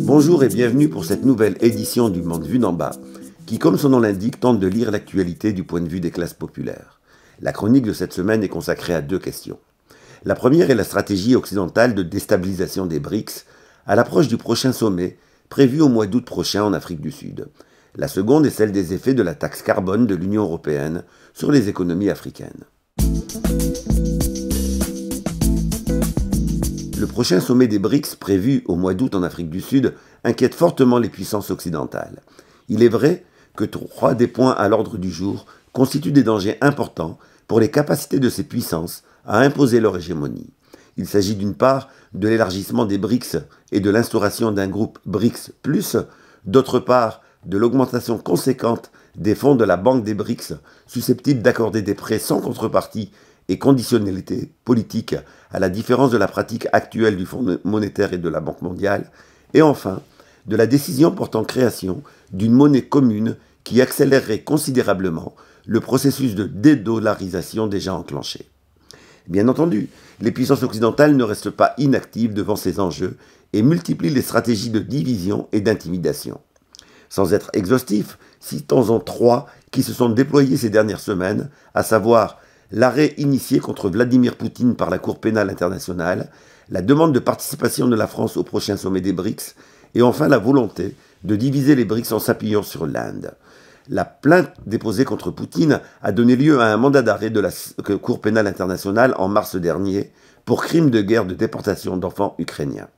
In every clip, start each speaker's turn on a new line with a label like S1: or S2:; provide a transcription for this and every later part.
S1: Bonjour et bienvenue pour cette nouvelle édition du Monde vu d'en bas, qui, comme son nom l'indique, tente de lire l'actualité du point de vue des classes populaires. La chronique de cette semaine est consacrée à deux questions. La première est la stratégie occidentale de déstabilisation des BRICS à l'approche du prochain sommet prévu au mois d'août prochain en Afrique du Sud, la seconde est celle des effets de la taxe carbone de l'Union européenne sur les économies africaines. Le prochain sommet des BRICS prévu au mois d'août en Afrique du Sud inquiète fortement les puissances occidentales. Il est vrai que trois des points à l'ordre du jour constituent des dangers importants pour les capacités de ces puissances à imposer leur hégémonie. Il s'agit d'une part de l'élargissement des BRICS et de l'instauration d'un groupe BRICS ⁇ d'autre part de l'augmentation conséquente des fonds de la Banque des BRICS, susceptibles d'accorder des prêts sans contrepartie et conditionnalité politique, à la différence de la pratique actuelle du Fonds monétaire et de la Banque mondiale, et enfin, de la décision portant création d'une monnaie commune qui accélérerait considérablement le processus de dédollarisation déjà enclenché. Bien entendu, les puissances occidentales ne restent pas inactives devant ces enjeux et multiplient les stratégies de division et d'intimidation sans être exhaustif, citons en trois qui se sont déployés ces dernières semaines, à savoir l'arrêt initié contre Vladimir Poutine par la Cour pénale internationale, la demande de participation de la France au prochain sommet des BRICS, et enfin la volonté de diviser les BRICS en s'appuyant sur l'Inde. La plainte déposée contre Poutine a donné lieu à un mandat d'arrêt de la euh, Cour pénale internationale en mars dernier pour crime de guerre de déportation d'enfants ukrainiens.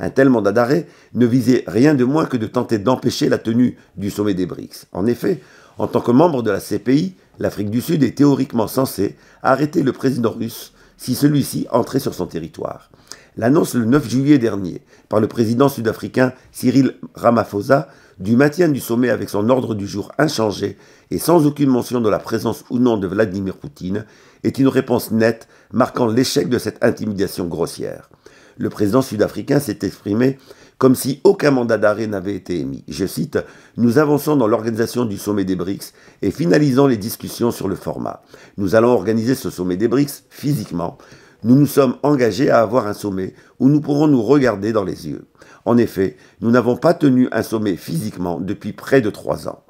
S1: Un tel mandat d'arrêt ne visait rien de moins que de tenter d'empêcher la tenue du sommet des BRICS. En effet, en tant que membre de la CPI, l'Afrique du Sud est théoriquement censée arrêter le président russe si celui-ci entrait sur son territoire. L'annonce le 9 juillet dernier par le président sud-africain Cyril Ramaphosa du maintien du sommet avec son ordre du jour inchangé et sans aucune mention de la présence ou non de Vladimir Poutine est une réponse nette marquant l'échec de cette intimidation grossière le président sud-africain s'est exprimé comme si aucun mandat d'arrêt n'avait été émis. Je cite, Nous avançons dans l'organisation du sommet des BRICS et finalisons les discussions sur le format. Nous allons organiser ce sommet des BRICS physiquement. Nous nous sommes engagés à avoir un sommet où nous pourrons nous regarder dans les yeux. En effet, nous n'avons pas tenu un sommet physiquement depuis près de trois ans.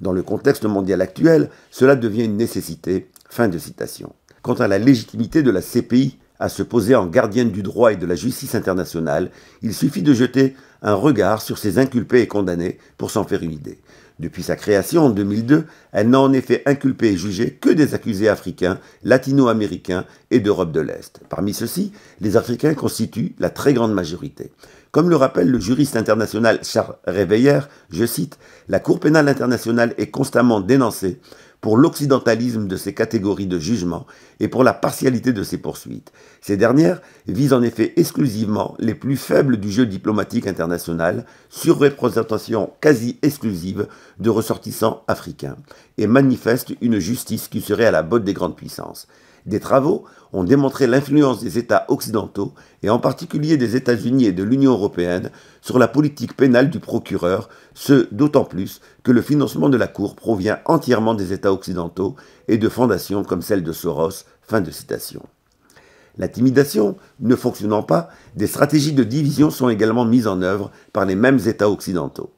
S1: Dans le contexte mondial actuel, cela devient une nécessité. Fin de citation. Quant à la légitimité de la CPI à se poser en gardienne du droit et de la justice internationale, il suffit de jeter un regard sur ces inculpés et condamnés pour s'en faire une idée. Depuis sa création en 2002, elle n'a en effet inculpé et jugé que des accusés africains, latino-américains et d'Europe de l'Est. Parmi ceux-ci, les Africains constituent la très grande majorité. Comme le rappelle le juriste international Charles Réveillère, je cite, La Cour pénale internationale est constamment dénoncée pour l'occidentalisme de ces catégories de jugement et pour la partialité de ses poursuites. Ces dernières visent en effet exclusivement les plus faibles du jeu diplomatique international, sur représentation quasi exclusive de ressortissants africains, et manifestent une justice qui serait à la botte des grandes puissances. Des travaux ont démontré l'influence des États occidentaux, et en particulier des États-Unis et de l'Union européenne, sur la politique pénale du procureur, ce d'autant plus que le financement de la Cour provient entièrement des États occidentaux et de fondations comme celle de Soros. Fin de citation. L'intimidation ne fonctionnant pas, des stratégies de division sont également mises en œuvre par les mêmes États occidentaux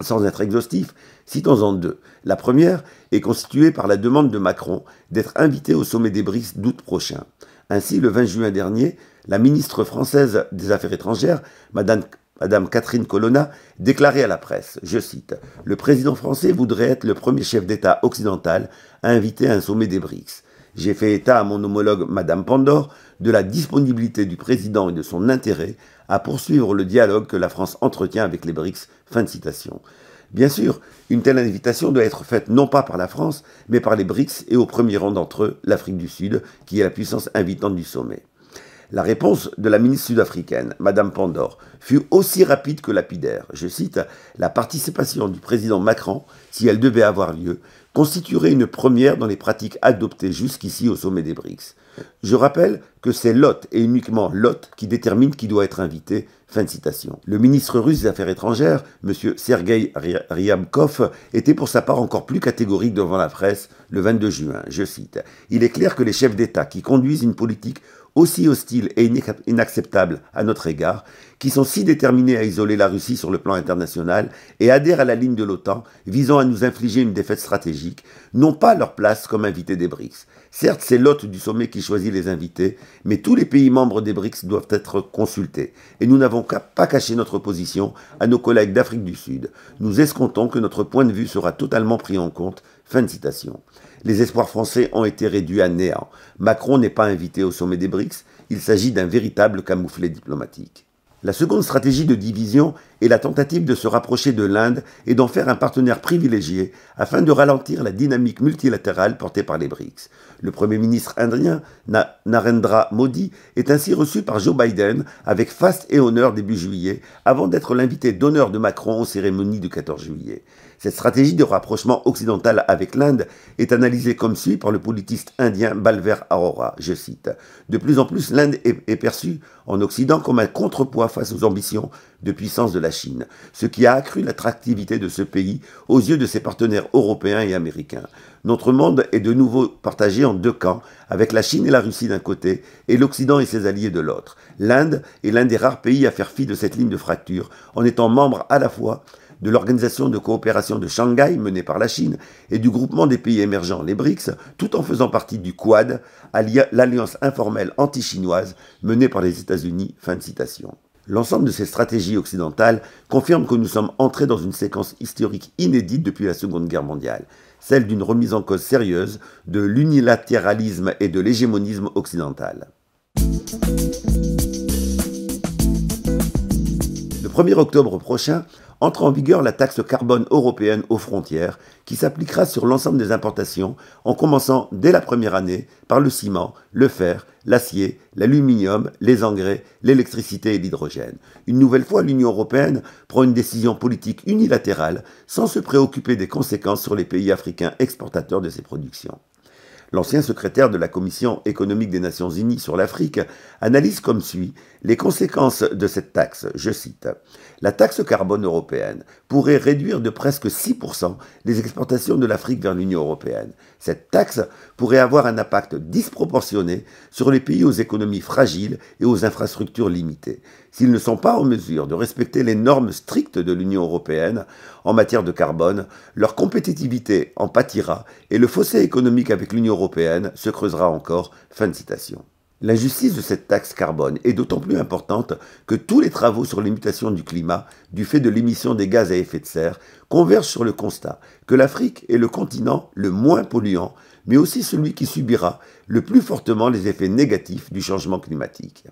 S1: sans être exhaustif, citons-en deux. La première est constituée par la demande de Macron d'être invité au sommet des BRICS d'août prochain. Ainsi, le 20 juin dernier, la ministre française des Affaires étrangères, Madame, Catherine Colonna, déclarait à la presse, je cite, Le président français voudrait être le premier chef d'État occidental à inviter à un sommet des BRICS. J'ai fait état à mon homologue Madame Pandore de la disponibilité du président et de son intérêt à poursuivre le dialogue que la France entretient avec les BRICS. Fin de citation. Bien sûr, une telle invitation doit être faite non pas par la France, mais par les BRICS et au premier rang d'entre eux, l'Afrique du Sud, qui est la puissance invitante du sommet. La réponse de la ministre sud-africaine, Madame Pandore, fut aussi rapide que lapidaire. Je cite La participation du président Macron, si elle devait avoir lieu, constituerait une première dans les pratiques adoptées jusqu'ici au sommet des BRICS. Je rappelle que c'est l'hôte et uniquement l'hôte qui détermine qui doit être invité Fin de citation. Le ministre russe des Affaires étrangères, M. Sergei Ryabkov, était pour sa part encore plus catégorique devant la presse le 22 juin. Je cite Il est clair que les chefs d'État qui conduisent une politique aussi hostile et inacceptable à notre égard, qui sont si déterminés à isoler la Russie sur le plan international et adhèrent à la ligne de l'OTAN visant à nous infliger une défaite stratégique, n'ont pas leur place comme invités des BRICS. Certes, c'est l'hôte du sommet qui choisit les invités, mais tous les pays membres des BRICS doivent être consultés. Et nous n'avons qu'à pas cacher notre position à nos collègues d'Afrique du Sud. Nous escomptons que notre point de vue sera totalement pris en compte. Fin de citation. Les espoirs français ont été réduits à néant. Macron n'est pas invité au sommet des BRICS, il s'agit d'un véritable camouflet diplomatique. La seconde stratégie de division est la tentative de se rapprocher de l'Inde et d'en faire un partenaire privilégié afin de ralentir la dynamique multilatérale portée par les BRICS. Le Premier ministre indien, Narendra Modi, est ainsi reçu par Joe Biden avec faste et honneur début juillet, avant d'être l'invité d'honneur de Macron aux cérémonies du 14 juillet. Cette stratégie de rapprochement occidental avec l'Inde est analysée comme suit par le politiste indien Balver Arora, je cite. De plus en plus, l'Inde est, est perçue en Occident comme un contrepoids face aux ambitions de puissance de la Chine, ce qui a accru l'attractivité de ce pays aux yeux de ses partenaires européens et américains. Notre monde est de nouveau partagé en deux camps, avec la Chine et la Russie d'un côté, et l'Occident et ses alliés de l'autre. L'Inde est l'un des rares pays à faire fi de cette ligne de fracture, en étant membre à la fois de l'Organisation de coopération de Shanghai menée par la Chine et du groupement des pays émergents, les BRICS, tout en faisant partie du Quad, l'alliance informelle anti-chinoise menée par les États-Unis. Fin de citation. L'ensemble de ces stratégies occidentales confirme que nous sommes entrés dans une séquence historique inédite depuis la Seconde Guerre mondiale, celle d'une remise en cause sérieuse de l'unilatéralisme et de l'hégémonisme occidental. Le 1er octobre prochain, entre en vigueur la taxe carbone européenne aux frontières qui s'appliquera sur l'ensemble des importations en commençant dès la première année par le ciment, le fer, l'acier, l'aluminium, les engrais, l'électricité et l'hydrogène. Une nouvelle fois, l'Union européenne prend une décision politique unilatérale sans se préoccuper des conséquences sur les pays africains exportateurs de ses productions. L'ancien secrétaire de la Commission économique des Nations Unies sur l'Afrique analyse comme suit les conséquences de cette taxe. Je cite La taxe carbone européenne pourrait réduire de presque 6% les exportations de l'Afrique vers l'Union européenne. Cette taxe pourrait avoir un impact disproportionné sur les pays aux économies fragiles et aux infrastructures limitées s'ils ne sont pas en mesure de respecter les normes strictes de l'Union européenne en matière de carbone, leur compétitivité en pâtira et le fossé économique avec l'Union européenne se creusera encore. Fin de citation. La justice de cette taxe carbone est d'autant plus importante que tous les travaux sur les mutations du climat, du fait de l'émission des gaz à effet de serre, convergent sur le constat que l'Afrique est le continent le moins polluant, mais aussi celui qui subira le plus fortement les effets négatifs du changement climatique.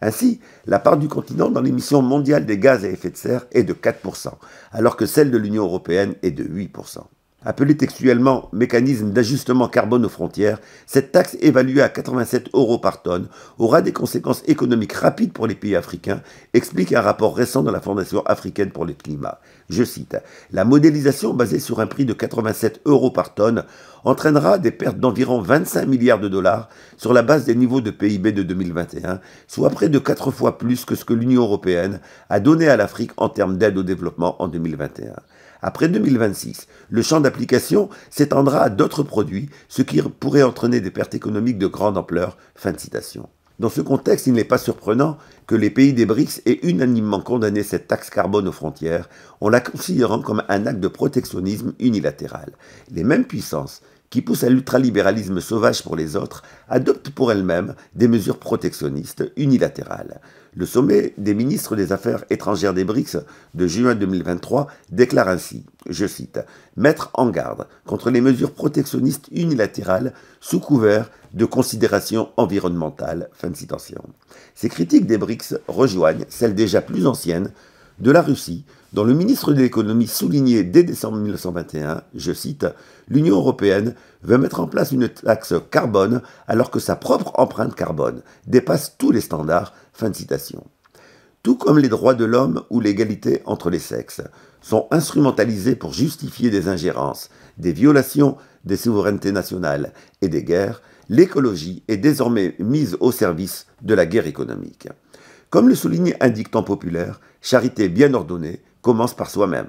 S1: Ainsi, la part du continent dans l'émission mondiale des gaz à effet de serre est de 4%, alors que celle de l'Union européenne est de 8%. Appelée textuellement mécanisme d'ajustement carbone aux frontières, cette taxe évaluée à 87 euros par tonne aura des conséquences économiques rapides pour les pays africains, explique un rapport récent de la Fondation africaine pour le climat. Je cite, La modélisation basée sur un prix de 87 euros par tonne entraînera des pertes d'environ 25 milliards de dollars sur la base des niveaux de PIB de 2021, soit près de 4 fois plus que ce que l'Union européenne a donné à l'Afrique en termes d'aide au développement en 2021. Après 2026, le champ d'application s'étendra à d'autres produits, ce qui pourrait entraîner des pertes économiques de grande ampleur. Fin citation. Dans ce contexte, il n'est pas surprenant que les pays des BRICS aient unanimement condamné cette taxe carbone aux frontières, en la considérant comme un acte de protectionnisme unilatéral. Les mêmes puissances qui pousse à l'ultralibéralisme sauvage pour les autres, adopte pour elle-même des mesures protectionnistes unilatérales. Le sommet des ministres des Affaires étrangères des BRICS de juin 2023 déclare ainsi, je cite, Mettre en garde contre les mesures protectionnistes unilatérales sous couvert de considérations environnementales. Ces critiques des BRICS rejoignent celles déjà plus anciennes de la Russie, dont le ministre de l'économie soulignait dès décembre 1921, je cite, L'Union européenne veut mettre en place une taxe carbone alors que sa propre empreinte carbone dépasse tous les standards. Fin de citation. Tout comme les droits de l'homme ou l'égalité entre les sexes sont instrumentalisés pour justifier des ingérences, des violations des souverainetés nationales et des guerres, l'écologie est désormais mise au service de la guerre économique. Comme le souligne un dicton populaire, charité bien ordonnée commence par soi-même.